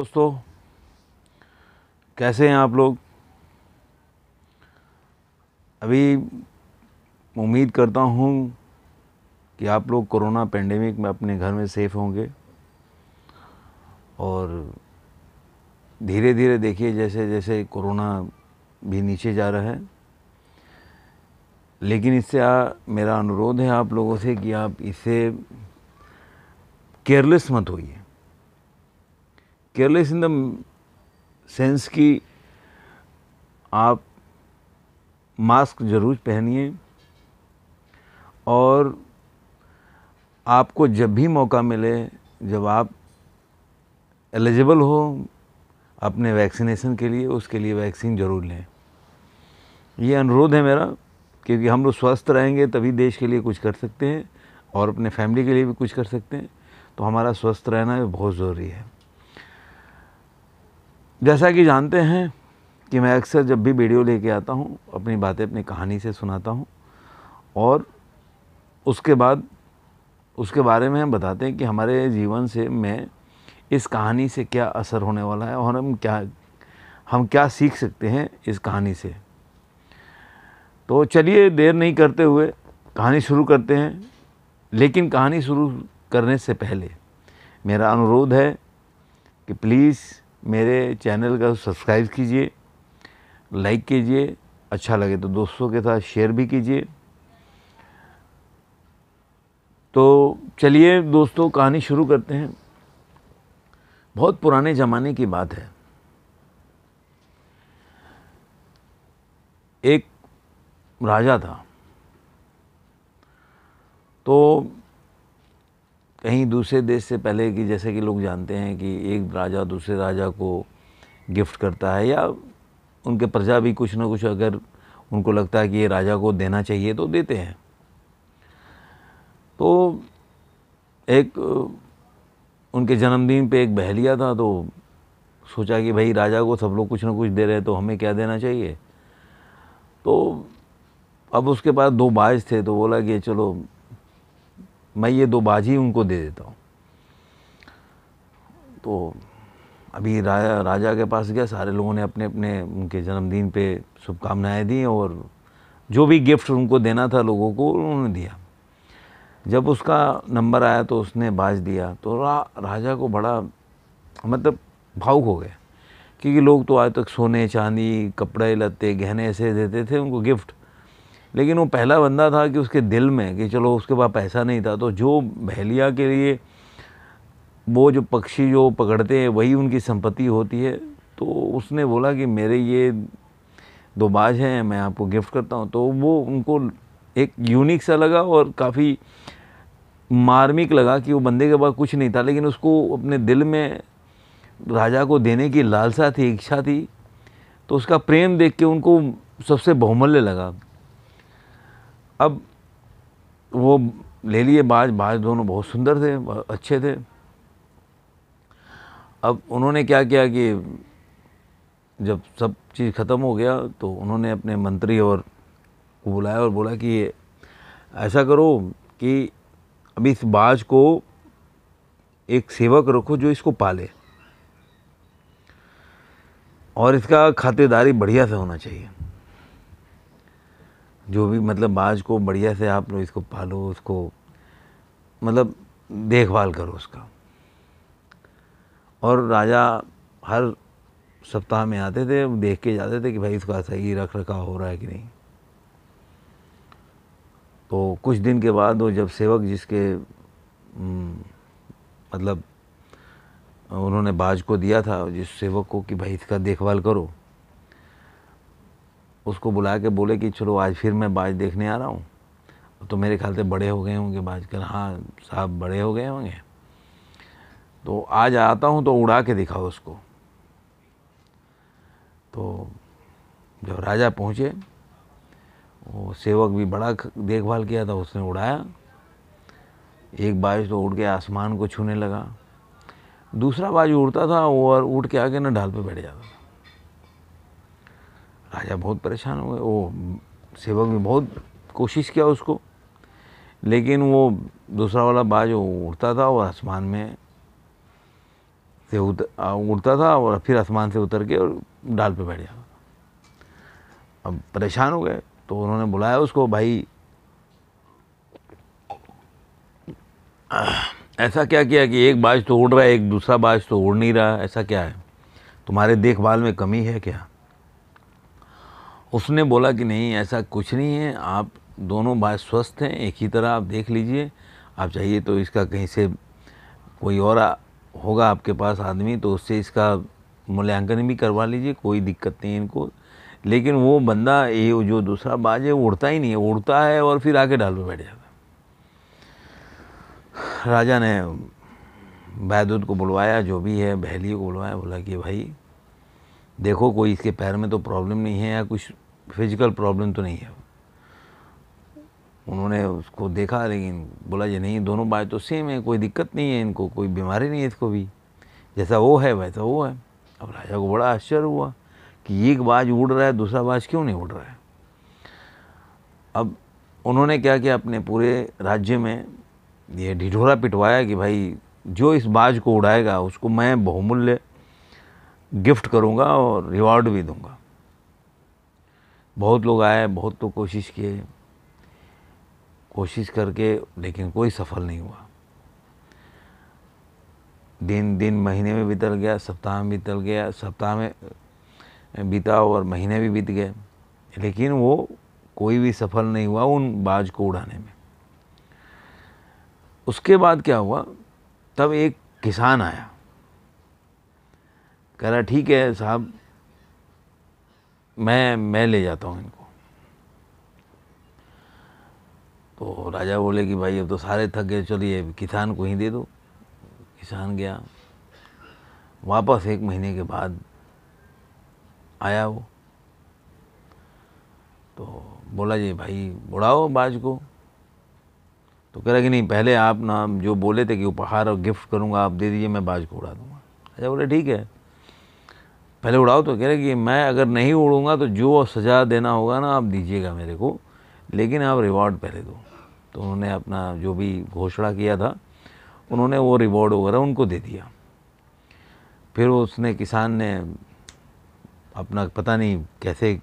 दोस्तों कैसे हैं आप लोग अभी उम्मीद करता हूं कि आप लोग कोरोना पेंडेमिक में अपने घर में सेफ़ होंगे और धीरे धीरे देखिए जैसे जैसे कोरोना भी नीचे जा रहा है लेकिन इससे आ, मेरा अनुरोध है आप लोगों से कि आप इससे केयरलेस मत होइए केयरलेस इन द सेंस कि आप मास्क ज़रूर पहनिए और आपको जब भी मौका मिले जब आप एलिजिबल हो अपने वैक्सीनेशन के लिए उसके लिए वैक्सीन ज़रूर लें ये अनुरोध है मेरा क्योंकि हम लोग स्वस्थ रहेंगे तभी देश के लिए कुछ कर सकते हैं और अपने फैमिली के लिए भी कुछ कर सकते हैं तो हमारा स्वस्थ रहना बहुत ज़रूरी है जैसा कि जानते हैं कि मैं अक्सर जब भी वीडियो लेके आता हूँ अपनी बातें अपनी कहानी से सुनाता हूँ और उसके बाद उसके बारे में हम बताते हैं कि हमारे जीवन से मैं इस कहानी से क्या असर होने वाला है और हम क्या हम क्या सीख सकते हैं इस कहानी से तो चलिए देर नहीं करते हुए कहानी शुरू करते हैं लेकिन कहानी शुरू करने से पहले मेरा अनुरोध है कि प्लीज़ मेरे चैनल का सब्सक्राइब कीजिए लाइक कीजिए अच्छा लगे तो दोस्तों के साथ शेयर भी कीजिए तो चलिए दोस्तों कहानी शुरू करते हैं बहुत पुराने ज़माने की बात है एक राजा था तो कहीं दूसरे देश से पहले कि जैसे कि लोग जानते हैं कि एक राजा दूसरे राजा को गिफ्ट करता है या उनके प्रजा भी कुछ ना कुछ अगर उनको लगता है कि ये राजा को देना चाहिए तो देते हैं तो एक उनके जन्मदिन पे एक बहलिया था तो सोचा कि भाई राजा को सब लोग कुछ ना कुछ दे रहे हैं तो हमें क्या देना चाहिए तो अब उसके पास दो बाज थे तो बोला कि चलो मैं ये दो बाजी उनको दे देता हूँ तो अभी राजा राजा के पास गया सारे लोगों ने अपने अपने उनके जन्मदिन पे शुभकामनाएँ दी और जो भी गिफ्ट उनको देना था लोगों को उन्होंने दिया जब उसका नंबर आया तो उसने बाज दिया तो रा, राजा को बड़ा मतलब भावुक हो गया क्योंकि लोग तो आज तक सोने चांदी कपड़े लत्ते गहने ऐसे देते थे उनको गिफ्ट लेकिन वो पहला बंदा था कि उसके दिल में कि चलो उसके पास पैसा नहीं था तो जो भैलिया के लिए वो जो पक्षी जो पकड़ते हैं वही उनकी संपत्ति होती है तो उसने बोला कि मेरे ये दो बाज हैं मैं आपको गिफ्ट करता हूँ तो वो उनको एक यूनिक सा लगा और काफ़ी मार्मिक लगा कि वो बंदे के पास कुछ नहीं था लेकिन उसको अपने दिल में राजा को देने की लालसा थी इच्छा थी तो उसका प्रेम देख के उनको सबसे बहुमूल्य लगा अब वो ले लिए बाज बाज दोनों बहुत सुंदर थे अच्छे थे अब उन्होंने क्या किया कि जब सब चीज़ ख़त्म हो गया तो उन्होंने अपने मंत्री और को बुलाया और बोला कि ऐसा करो कि अभी इस बाज को एक सेवक रखो जो इसको पाले और इसका खातेदारी बढ़िया से होना चाहिए जो भी मतलब बाज को बढ़िया से आप लोग इसको पालो उसको मतलब देखभाल करो उसका और राजा हर सप्ताह में आते थे देख के जाते थे कि भाई इसका सही रख रखाव हो रहा है कि नहीं तो कुछ दिन के बाद वो जब सेवक जिसके मतलब उन्होंने बाज को दिया था जिस सेवक को कि भाई इसका देखभाल करो उसको बुला के बोले कि चलो आज फिर मैं बाज देखने आ रहा हूँ तो मेरे ख्याल से बड़े हो गए होंगे बाज कर हाँ साहब बड़े हो गए होंगे तो आज आता हूँ तो उड़ा के दिखाओ उसको तो जब राजा पहुँचे वो सेवक भी बड़ा देखभाल किया था उसने उड़ाया एक बाज तो उड़ के आसमान को छूने लगा दूसरा बाज उड़ता था और उड़ के आके ना ढाल पे बैठ जाता था राजा बहुत परेशान हुए वो सेवक ने बहुत कोशिश किया उसको लेकिन वो दूसरा वाला बाज उड़ता था और आसमान में से उड़ता था और फिर आसमान से उतर के और डाल पे बैठ जाता अब परेशान हो गए तो उन्होंने बुलाया उसको भाई ऐसा क्या किया कि एक बाज तो उड़ रहा है एक दूसरा बाज तो उड़ नहीं रहा ऐसा क्या है तुम्हारे देखभाल में कमी है क्या उसने बोला कि नहीं ऐसा कुछ नहीं है आप दोनों भाई स्वस्थ हैं एक ही तरह आप देख लीजिए आप चाहिए तो इसका कहीं से कोई और होगा आपके पास आदमी तो उससे इसका मूल्यांकन भी करवा लीजिए कोई दिक्कत नहीं इनको लेकिन वो बंदा ये जो दूसरा बाज है उड़ता ही नहीं है उड़ता है और फिर आके डाल पर बैठ जाता है राजा ने बैदूत को बुलवाया जो भी है बहली को बुलवाया बोला कि भाई देखो कोई इसके पैर में तो प्रॉब्लम नहीं है या कुछ फिजिकल प्रॉब्लम तो नहीं है उन्होंने उसको देखा लेकिन बोला ये नहीं दोनों बाय तो सेम है कोई दिक्कत नहीं है इनको कोई बीमारी नहीं है इसको भी जैसा वो है वैसा वो है अब राजा को बड़ा आश्चर्य हुआ कि एक बाज उड़ रहा है दूसरा बाज क्यों नहीं उड़ रहा है अब उन्होंने क्या किया अपने पूरे राज्य में ये ढिढोरा पिटवाया कि भाई जो इस बाज को उड़ाएगा उसको मैं बहुमूल्य गिफ्ट करूँगा और रिवॉर्ड भी दूंगा बहुत लोग आए बहुत तो कोशिश किए कोशिश करके लेकिन कोई सफल नहीं हुआ दिन दिन महीने में बीतल गया सप्ताह में बीतल गया सप्ताह में बीता और महीने भी बीत गए लेकिन वो कोई भी सफल नहीं हुआ उन बाज को उड़ाने में उसके बाद क्या हुआ तब एक किसान आया कह रहा ठीक है साहब मैं मैं ले जाता हूँ इनको तो राजा बोले कि भाई अब तो सारे थक गए चलिए किसान को ही दे दो किसान गया वापस एक महीने के बाद आया वो तो बोला जी भाई उड़ाओ बाज को तो कह रहा कि नहीं पहले आप ना जो बोले थे कि उपहार और गिफ्ट करूँगा आप दे दीजिए मैं बाज को उड़ा दूँगा अच्छा बोले ठीक है पहले उड़ाओ तो कह रहे कि मैं अगर नहीं उड़ूंगा तो जो सज़ा देना होगा ना आप दीजिएगा मेरे को लेकिन आप रिवॉर्ड पहले दो तो उन्होंने अपना जो भी घोषणा किया था उन्होंने वो रिवॉर्ड वगैरह उनको दे दिया फिर उसने किसान ने अपना पता नहीं कैसे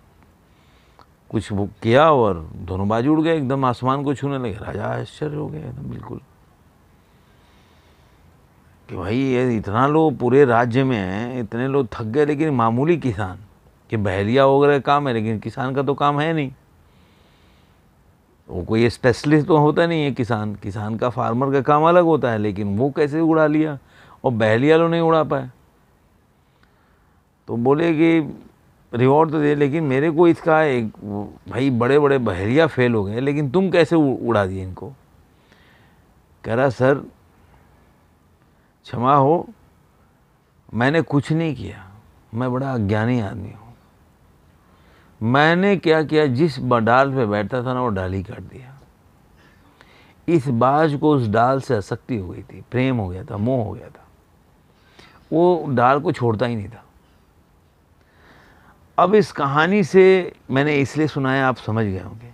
कुछ वो किया और दोनों बाजू उड़ गए एकदम आसमान को छूने लगे राजा आश्चर्य हो गए एकदम बिल्कुल कि भाई ये इतना लोग पूरे राज्य में हैं इतने लोग थक गए लेकिन मामूली किसान ये बहलिया वगैरह काम है लेकिन किसान का तो काम है नहीं वो कोई स्पेशलिस्ट तो होता नहीं है किसान किसान का फार्मर का काम अलग होता है लेकिन वो कैसे उड़ा लिया और बहलिया लोग नहीं उड़ा पाए तो बोले कि रिवॉर्ड तो दे लेकिन मेरे को इसका एक भाई बड़े बड़े बहरिया फेल हो गए लेकिन तुम कैसे उड़ा दिए इनको कह रहा सर क्षमा हो मैंने कुछ नहीं किया मैं बड़ा अज्ञानी आदमी हूँ मैंने क्या किया जिस डाल पे बैठता था ना वो डाल ही काट दिया इस बाज को उस डाल से आसक्ति हो गई थी प्रेम हो गया था मोह हो गया था वो डाल को छोड़ता ही नहीं था अब इस कहानी से मैंने इसलिए सुनाया आप समझ गए होंगे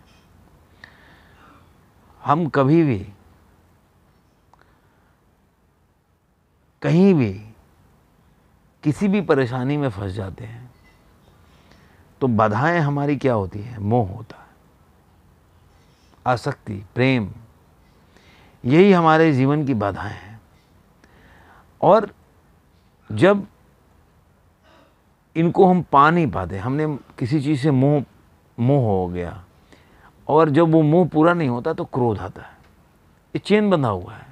हम कभी भी कहीं भी किसी भी परेशानी में फंस जाते हैं तो बाधाएं हमारी क्या होती है मोह होता है आसक्ति प्रेम यही हमारे जीवन की बाधाएं हैं और जब इनको हम पा नहीं पाते हमने किसी चीज़ से मोह मोह हो गया और जब वो मोह पूरा नहीं होता तो क्रोध आता है ये चेन बंधा हुआ है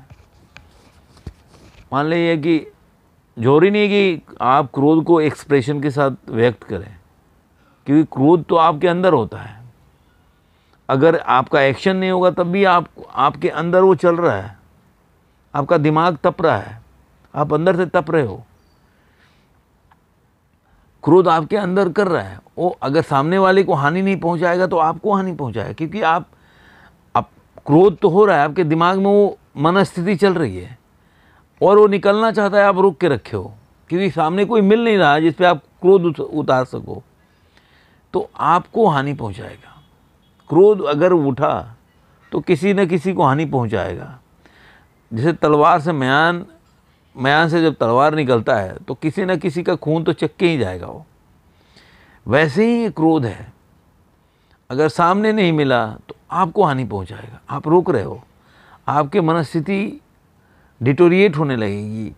मान लीजिए कि जरूरी नहीं कि आप क्रोध को एक्सप्रेशन के साथ व्यक्त करें क्योंकि क्रोध तो आपके अंदर होता है अगर आपका एक्शन नहीं होगा तब भी आप आपके अंदर वो चल रहा है आपका दिमाग तप रहा है आप अंदर से तप रहे हो क्रोध आपके अंदर कर रहा है वो अगर सामने वाले को हानि नहीं पहुंचाएगा तो आपको हानि पहुंचाएगा क्योंकि आप, आप क्रोध तो हो रहा है आपके दिमाग में वो मनस्थिति चल रही है और वो निकलना चाहता है आप रोक के रखे हो क्योंकि सामने कोई मिल नहीं रहा जिस पर आप क्रोध उतार सको तो आपको हानि पहुंचाएगा क्रोध अगर उठा तो किसी न किसी को हानि पहुंचाएगा जैसे तलवार से म्यान म्यान से जब तलवार निकलता है तो किसी न किसी का खून तो चक्के ही जाएगा वो वैसे ही ये क्रोध है अगर सामने नहीं मिला तो आपको हानि पहुंचाएगा आप रोक रहे हो आपके मनस्थिति डिटोरिएट होने लगेगी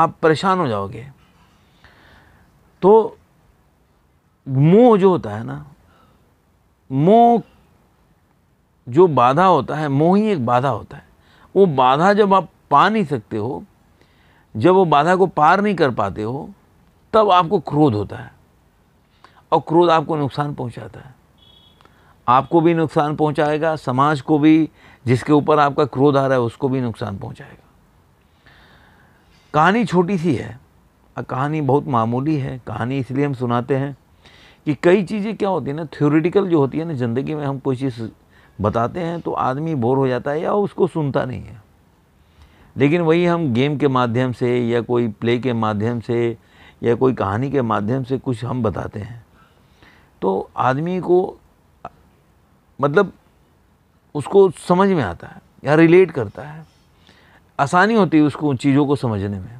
आप परेशान हो जाओगे तो मोह जो होता है ना मोह जो बाधा होता है मोह ही एक बाधा होता है वो बाधा जब आप पा नहीं सकते हो जब वो बाधा को पार नहीं कर पाते हो तब आपको क्रोध होता है और क्रोध आपको नुकसान पहुंचाता है आपको भी नुकसान पहुंचाएगा समाज को भी जिसके ऊपर आपका क्रोध आ रहा है उसको भी नुकसान पहुंचाएगा कहानी छोटी सी है और कहानी बहुत मामूली है कहानी इसलिए हम सुनाते हैं कि कई चीज़ें क्या होती है ना थ्योरिटिकल जो होती है ना ज़िंदगी में हम कोई चीज़ बताते हैं तो आदमी बोर हो जाता है या उसको सुनता नहीं है लेकिन वही हम गेम के माध्यम से या कोई प्ले के माध्यम से या कोई कहानी के माध्यम से कुछ हम बताते हैं तो आदमी को मतलब उसको समझ में आता है या रिलेट करता है आसानी होती है उसको उन चीज़ों को समझने में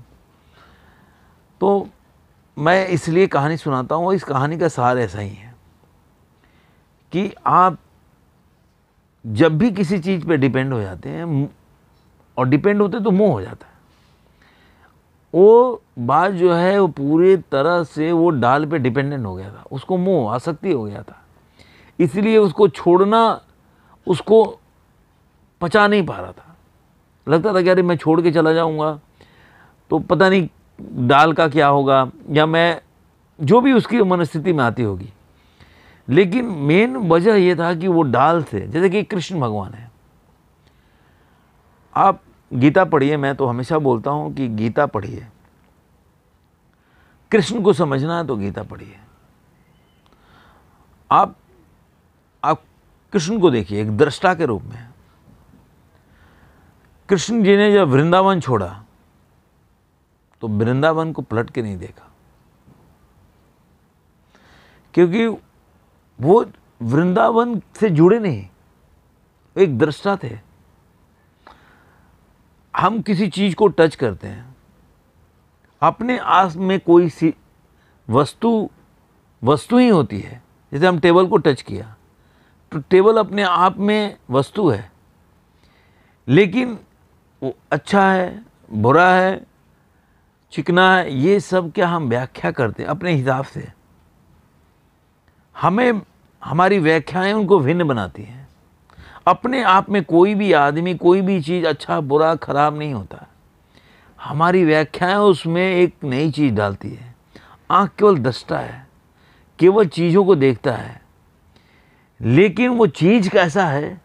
तो मैं इसलिए कहानी सुनाता हूँ और इस कहानी का सहार ऐसा ही है कि आप जब भी किसी चीज़ पे डिपेंड हो जाते हैं और डिपेंड होते तो मोह हो जाता है वो बात जो है वो पूरी तरह से वो डाल पे डिपेंडेंट हो गया था उसको मोह आसक्ति हो गया था इसलिए उसको छोड़ना उसको पचा नहीं पा रहा था लगता था कि अरे मैं छोड़ के चला जाऊँगा तो पता नहीं दाल का क्या होगा या मैं जो भी उसकी मनस्थिति में आती होगी लेकिन मेन वजह यह था कि वो डाल से जैसे कि कृष्ण भगवान है आप गीता पढ़िए मैं तो हमेशा बोलता हूं कि गीता पढ़िए कृष्ण को समझना है तो गीता पढ़िए आप आप कृष्ण को देखिए एक दृष्टा के रूप में कृष्ण जी ने जब वृंदावन छोड़ा तो वृंदावन को पलट के नहीं देखा क्योंकि वो वृंदावन से जुड़े नहीं एक दृष्टा थे हम किसी चीज को टच करते हैं अपने आस में कोई सी वस्तु वस्तु ही होती है जैसे हम टेबल को टच किया तो टेबल अपने आप में वस्तु है लेकिन वो अच्छा है बुरा है चिकना है ये सब क्या हम व्याख्या करते हैं अपने हिसाब से हमें हमारी व्याख्याएं उनको भिन्न बनाती हैं अपने आप में कोई भी आदमी कोई भी चीज़ अच्छा बुरा खराब नहीं होता हमारी व्याख्याएं उसमें एक नई चीज़ डालती है आँख केवल दस्ता है केवल चीज़ों को देखता है लेकिन वो चीज़ कैसा है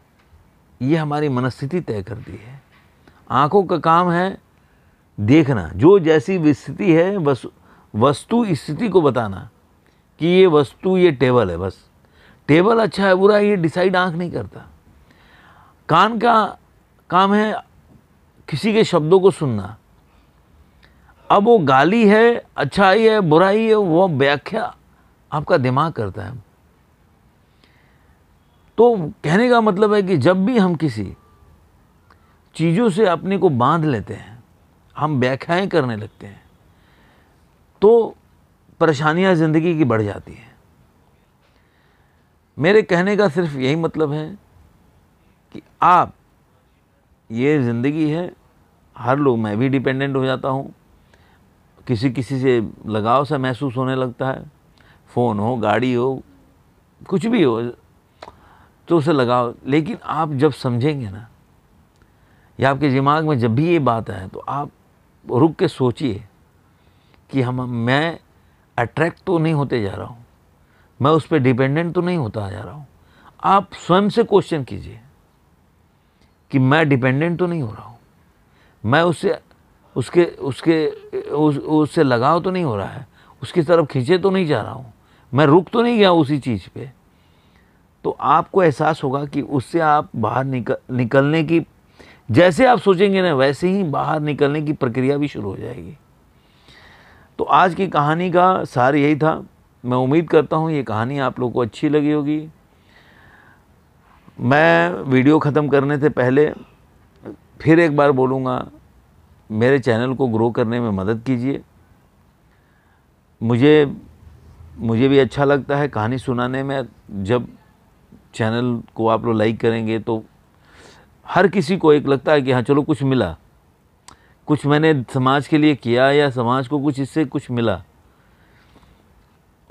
ये हमारी मनस्थिति तय करती है आँखों का काम है देखना जो जैसी स्थिति है बस वस्तु स्थिति को बताना कि ये वस्तु ये टेबल है बस टेबल अच्छा है बुरा ये डिसाइड आँख नहीं करता कान का काम है किसी के शब्दों को सुनना अब वो गाली है अच्छाई है बुराई है वो व्याख्या आपका दिमाग करता है तो कहने का मतलब है कि जब भी हम किसी चीज़ों से अपने को बांध लेते हैं हम व्याख्याएँ करने लगते हैं तो परेशानियां ज़िंदगी की बढ़ जाती हैं मेरे कहने का सिर्फ यही मतलब है कि आप ये ज़िंदगी है हर लोग मैं भी डिपेंडेंट हो जाता हूँ किसी किसी से लगाव सा महसूस होने लगता है फ़ोन हो गाड़ी हो कुछ भी हो तो उसे लगाव लेकिन आप जब समझेंगे ना या आपके दिमाग में जब भी ये बात आए तो आप रुक के सोचिए कि हम मैं अट्रैक्ट तो नहीं होते जा रहा हूँ मैं उस पर डिपेंडेंट तो नहीं होता जा रहा हूँ आप स्वयं से क्वेश्चन कीजिए कि मैं डिपेंडेंट तो नहीं हो रहा हूँ मैं उससे उसके उसके उस उससे लगाव तो नहीं हो रहा है उसकी तरफ खींचे तो नहीं जा रहा हूँ मैं रुक तो नहीं गया उसी चीज़ पे तो आपको एहसास होगा कि उससे आप बाहर निकल निकलने की जैसे आप सोचेंगे ना वैसे ही बाहर निकलने की प्रक्रिया भी शुरू हो जाएगी तो आज की कहानी का सार यही था मैं उम्मीद करता हूँ ये कहानी आप लोग को अच्छी लगी होगी मैं वीडियो ख़त्म करने से पहले फिर एक बार बोलूँगा मेरे चैनल को ग्रो करने में मदद कीजिए मुझे मुझे भी अच्छा लगता है कहानी सुनाने में जब चैनल को आप लोग लाइक करेंगे तो हर किसी को एक लगता है कि हाँ चलो कुछ मिला कुछ मैंने समाज के लिए किया या समाज को कुछ इससे कुछ मिला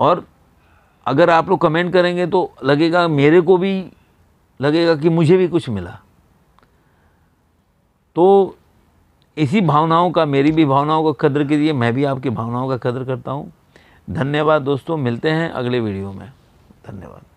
और अगर आप लोग कमेंट करेंगे तो लगेगा मेरे को भी लगेगा कि मुझे भी कुछ मिला तो इसी भावनाओं का मेरी भी भावनाओं का कदर लिए मैं भी आपकी भावनाओं का कदर करता हूँ धन्यवाद दोस्तों मिलते हैं अगले वीडियो में धन्यवाद